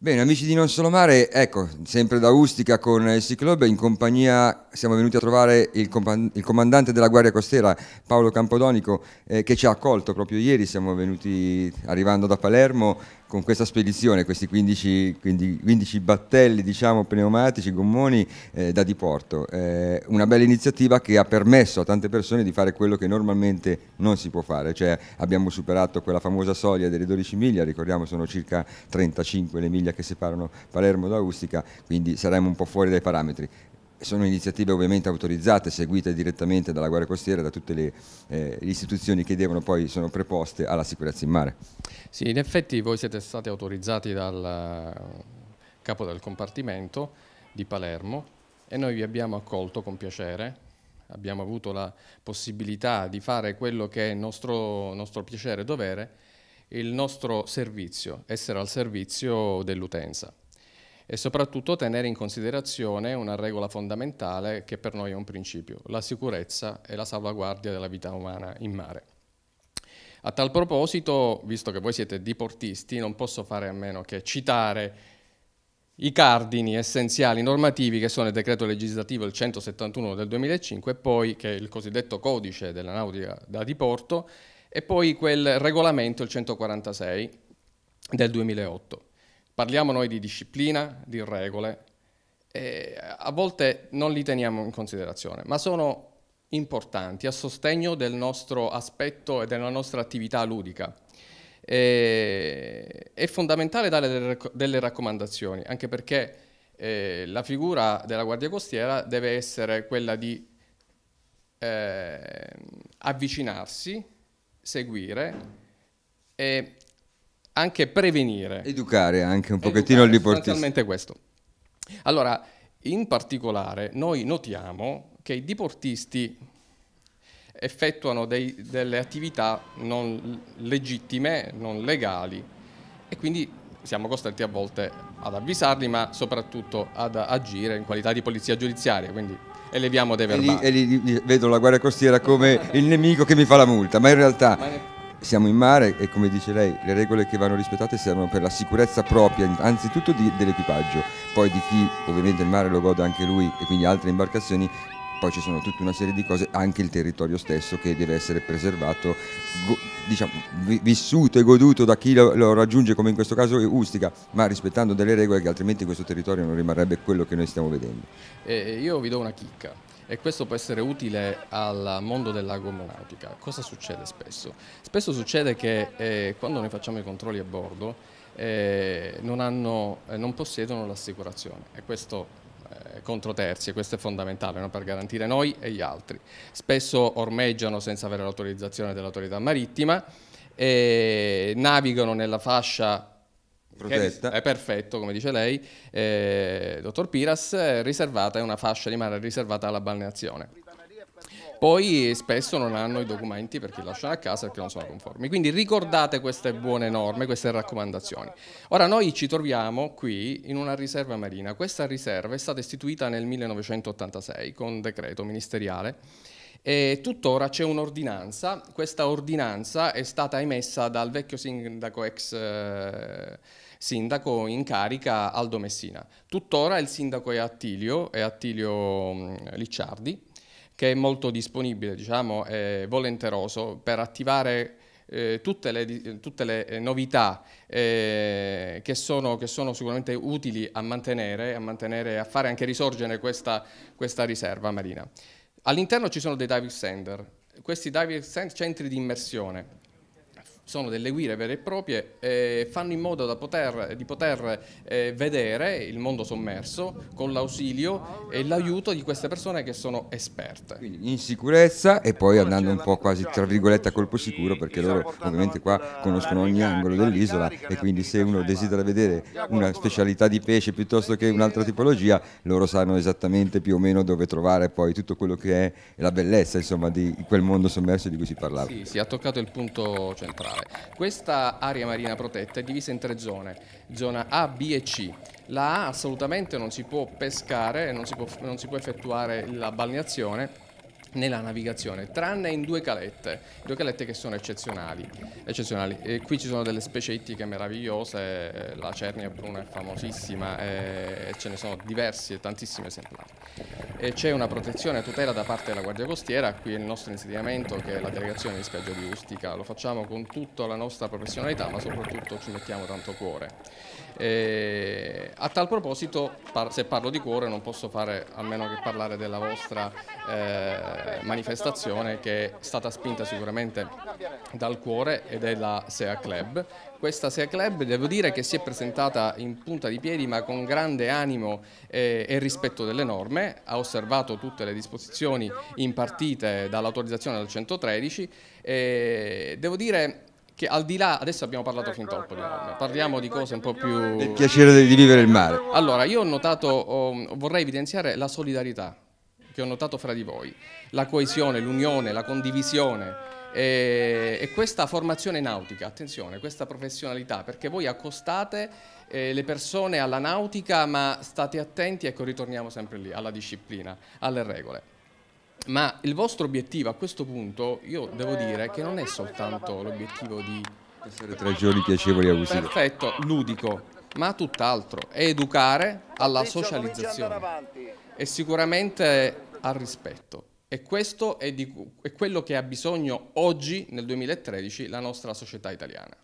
Bene, amici di Non Solo Mare, ecco, sempre da Ustica con il Sea Club, in compagnia siamo venuti a trovare il, il comandante della Guardia Costiera, Paolo Campodonico, eh, che ci ha accolto proprio ieri, siamo venuti arrivando da Palermo con questa spedizione, questi 15, 15, 15 battelli diciamo, pneumatici, gommoni eh, da diporto. Eh, una bella iniziativa che ha permesso a tante persone di fare quello che normalmente non si può fare, cioè abbiamo superato quella famosa soglia delle 12 miglia, ricordiamo sono circa 35 le miglia che separano Palermo da Ustica, quindi saremmo un po' fuori dai parametri sono iniziative ovviamente autorizzate, seguite direttamente dalla Guardia Costiera, e da tutte le, eh, istituzioni che devono poi sono preposte alla sicurezza in mare. Sì, in effetti voi siete stati autorizzati dal eh, capo del compartimento di Palermo e noi vi abbiamo accolto con piacere. Abbiamo avuto la possibilità di fare quello che è nostro, nostro piacere e dovere, il nostro servizio, essere al servizio dell'utenza e soprattutto tenere in considerazione una regola fondamentale che per noi è un principio, la sicurezza e la salvaguardia della vita umana in mare. A tal proposito, visto che voi siete diportisti, non posso fare a meno che citare i cardini essenziali normativi che sono il decreto legislativo il 171 del 2005 e poi che è il cosiddetto codice della nautica da diporto e poi quel regolamento il 146 del 2008. Parliamo noi di disciplina, di regole, e a volte non li teniamo in considerazione, ma sono importanti a sostegno del nostro aspetto e della nostra attività ludica. E, è fondamentale dare delle raccomandazioni, anche perché eh, la figura della Guardia Costiera deve essere quella di eh, avvicinarsi, seguire e anche prevenire. Educare anche un pochettino il diportista. Esattamente questo. Allora, in particolare, noi notiamo che i diportisti effettuano dei, delle attività non legittime, non legali e quindi siamo costretti a volte ad avvisarli ma soprattutto ad agire in qualità di polizia giudiziaria, quindi eleviamo dei verbali. E lì, e lì vedo la Guardia Costiera come il nemico che mi fa la multa, ma in realtà... Ma ne siamo in mare e come dice lei le regole che vanno rispettate servono per la sicurezza propria anzitutto di, dell'equipaggio, poi di chi ovviamente il mare lo gode anche lui e quindi altre imbarcazioni, poi ci sono tutta una serie di cose, anche il territorio stesso che deve essere preservato, go, diciamo, vissuto e goduto da chi lo, lo raggiunge come in questo caso Ustica, ma rispettando delle regole che altrimenti questo territorio non rimarrebbe quello che noi stiamo vedendo. Eh, io vi do una chicca e questo può essere utile al mondo della gomonautica. Cosa succede spesso? Spesso succede che eh, quando noi facciamo i controlli a bordo eh, non, hanno, eh, non, possiedono l'assicurazione e questo eh, contro terzi, e questo è fondamentale no? per garantire noi e gli altri. Spesso ormeggiano senza avere l'autorizzazione dell'autorità marittima, eh, navigano nella fascia protetta. è perfetto, come dice lei, eh, dottor Piras, eh, riservata, è una fascia di mare riservata alla balneazione. Poi spesso non hanno i documenti perché li lasciano a casa perché non sono conformi. Quindi ricordate queste buone norme, queste raccomandazioni. Ora noi ci troviamo qui in una riserva marina. Questa riserva è stata istituita nel 1986 con decreto ministeriale e tuttora c'è un'ordinanza, questa ordinanza è stata emessa dal vecchio sindaco ex eh, sindaco in carica Aldo Messina. Tuttora il sindaco è Attilio, è Attilio mm, Licciardi, che è molto disponibile, diciamo, è volenteroso per attivare eh, tutte, le, tutte, le, eh, novità eh, che, sono, che, sono, sicuramente utili a mantenere, a mantenere, a fare anche risorgere questa, questa riserva marina. All'interno ci sono dei dive center, questi dive center, centri di immersione sono delle guide vere e proprie, eh, fanno in modo poter, di poter eh, vedere il mondo sommerso con l'ausilio e l'aiuto di queste persone che sono esperte. Quindi in sicurezza e poi andando un po' quasi tra virgolette a colpo sicuro perché loro ovviamente qua conoscono ogni angolo dell'isola e quindi se uno desidera vedere una specialità di pesce piuttosto che un'altra tipologia loro sanno esattamente più o meno dove trovare poi tutto quello che è la bellezza insomma, di quel mondo sommerso di cui si parlava. Sì, si è toccato il punto centrale particolare. Questa area marina protetta è divisa in tre zone, zona A, B e C. La A assolutamente non si può pescare, non si può, non si può effettuare la balneazione nella navigazione, tranne in due calette, due calette che sono eccezionali. eccezionali. qui ci sono delle specie ittiche meravigliose, eh, la cernia bruna è famosissima eh, e ce ne sono diversi e tantissimi esemplari. E c'è una protezione e tutela da parte della Guardia Costiera, qui è il nostro insediamento che è la delegazione di spiaggia di Ustica, lo facciamo con tutta la nostra professionalità ma soprattutto ci mettiamo tanto cuore. E a tal proposito, se parlo di cuore non posso fare a meno che parlare della vostra... Eh, manifestazione che è stata spinta sicuramente dal cuore ed è SEA Club. Questa SEA Club devo dire che si è presentata in punta di piedi ma con grande animo e, e rispetto delle norme, ha osservato tutte le disposizioni impartite dall'autorizzazione del 113 e devo dire che al di là, adesso abbiamo parlato fin troppo di norme, parliamo di cose un po' più... Del piacere di vivere il mare. Allora, io ho notato, oh, vorrei evidenziare la solidarietà che ho notato fra di voi, la coesione, l'unione, la condivisione e, e, questa formazione nautica, attenzione, questa professionalità, perché voi accostate eh, le persone alla nautica ma state attenti, ecco ritorniamo sempre lì, alla disciplina, alle regole. Ma il vostro obiettivo a questo punto, io devo dire che non è soltanto l'obiettivo di... Essere tre giorni piacevoli a usare. Perfetto, ludico, ma tutt'altro, è educare alla socializzazione. E sicuramente al rispetto. E questo è, di, è quello che ha bisogno oggi, nel 2013, la nostra società italiana.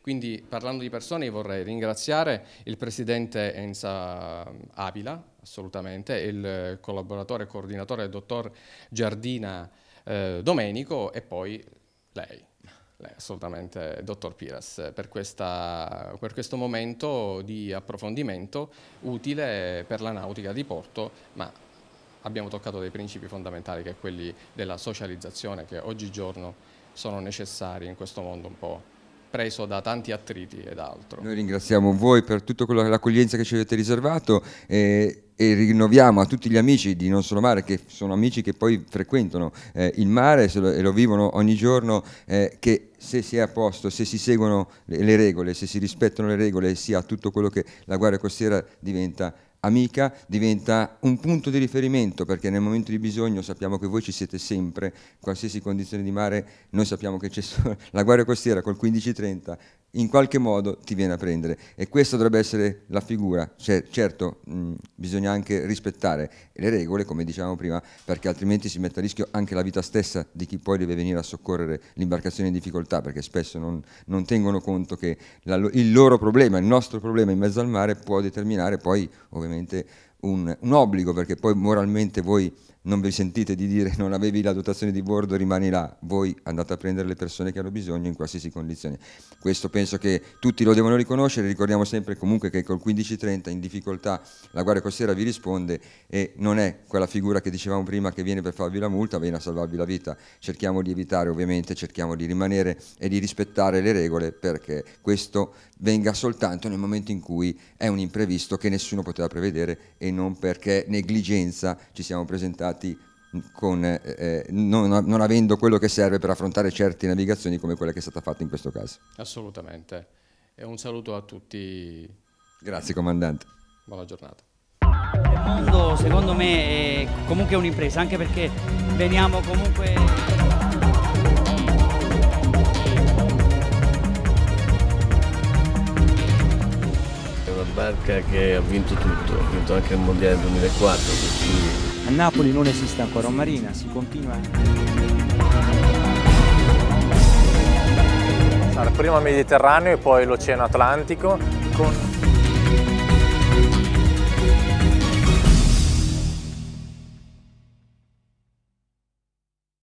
Quindi parlando di persone vorrei ringraziare il presidente Enza Avila, assolutamente, il collaboratore e coordinatore dottor Giardina eh, Domenico e poi lei, lei assolutamente, dottor Piras, per, questa, per questo momento di approfondimento utile per la nautica di porto, ma abbiamo toccato dei principi fondamentali che è quelli della socializzazione che oggigiorno sono necessari in questo mondo un po' preso da tanti attriti ed altro. Noi ringraziamo voi per tutta l'accoglienza che ci avete riservato eh, e rinnoviamo a tutti gli amici di Non Solo Mare, che sono amici che poi frequentano eh, il mare lo, e lo vivono ogni giorno, eh, che se si è a posto, se si seguono le, le regole, se si rispettano le regole, si ha tutto quello che la Guardia Costiera diventa amica diventa un punto di riferimento perché nel momento di bisogno sappiamo che voi ci siete sempre, qualsiasi condizione di mare, noi sappiamo che c'è solo la Guardia Costiera col 1530, in qualche modo ti viene a prendere e questa dovrebbe essere la figura, cioè, certo mh, mm, bisogna anche rispettare le regole come dicevamo prima perché altrimenti si mette a rischio anche la vita stessa di chi poi deve venire a soccorrere l'imbarcazione in difficoltà perché spesso non, non tengono conto che la, il loro problema, il nostro problema in mezzo al mare può determinare poi ovviamente ovviamente un, un, obbligo, perché poi moralmente voi non vi sentite di dire non avevi la dotazione di bordo, rimani là, voi andate a prendere le persone che hanno bisogno in qualsiasi condizione. Questo penso che tutti lo devono riconoscere, ricordiamo sempre comunque che col 15.30 in difficoltà la Guardia Costiera vi risponde e non è quella figura che dicevamo prima che viene per farvi la multa, viene a salvarvi la vita, cerchiamo di evitare ovviamente, cerchiamo di rimanere e di rispettare le regole perché questo venga soltanto nel momento in cui è un imprevisto che nessuno poteva prevedere e non perché negligenza ci siamo presentati con, eh, eh non, non, avendo quello che serve per affrontare certe navigazioni come quella che è stata fatta in questo caso. Assolutamente. E un saluto a tutti. Grazie comandante. Buona giornata. Il mondo secondo me è comunque un'impresa, anche perché veniamo comunque... Barca che ha vinto tutto, ha vinto anche il Mondiale 2004. Cui... A Napoli non esiste ancora un marina, si continua. Allora, prima il Mediterraneo e poi l'Oceano Atlantico con